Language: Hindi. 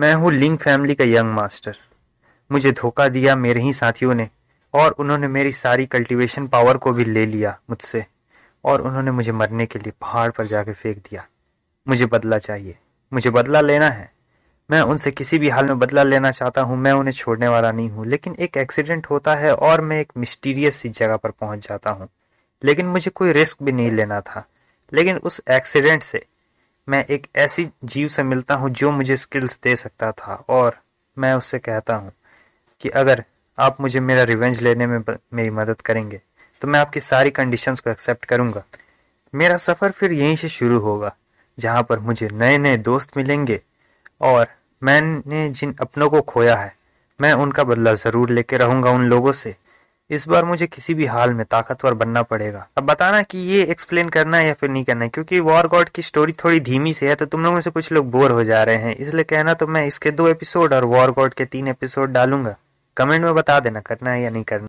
मैं हूँ लिंक फैमिली का यंग मास्टर मुझे धोखा दिया मेरे ही साथियों ने और उन्होंने मेरी सारी कल्टीवेशन पावर को भी ले लिया मुझसे और उन्होंने मुझे मरने के लिए पहाड़ पर जाके फेंक दिया मुझे बदला चाहिए मुझे बदला लेना है मैं उनसे किसी भी हाल में बदला लेना चाहता हूँ मैं उन्हें छोड़ने वाला नहीं हूँ लेकिन एक एक्सीडेंट होता है और मैं एक मिस्टीरियस सी जगह पर पहुंच जाता हूँ लेकिन मुझे कोई रिस्क भी नहीं लेना था लेकिन उस एक्सीडेंट से मैं एक ऐसी जीव से मिलता हूँ जो मुझे स्किल्स दे सकता था और मैं उससे कहता हूँ कि अगर आप मुझे मेरा रिवेंज लेने में मेरी मदद करेंगे तो मैं आपकी सारी कंडीशंस को एक्सेप्ट करूँगा मेरा सफ़र फिर यहीं से शुरू होगा जहाँ पर मुझे नए नए दोस्त मिलेंगे और मैंने जिन अपनों को खोया है मैं उनका बदला ज़रूर लेके रहूँगा उन लोगों से इस बार मुझे किसी भी हाल में ताकतवर बनना पड़ेगा अब बताना कि ये एक्सप्लेन करना है या फिर नहीं करना है क्योंकि वॉर गॉड की स्टोरी थोड़ी धीमी से है तो तुम लोगों से कुछ लोग बोर हो जा रहे हैं इसलिए कहना तो मैं इसके दो एपिसोड और वॉर गॉड के तीन एपिसोड डालूंगा कमेंट में बता देना करना है या नहीं करना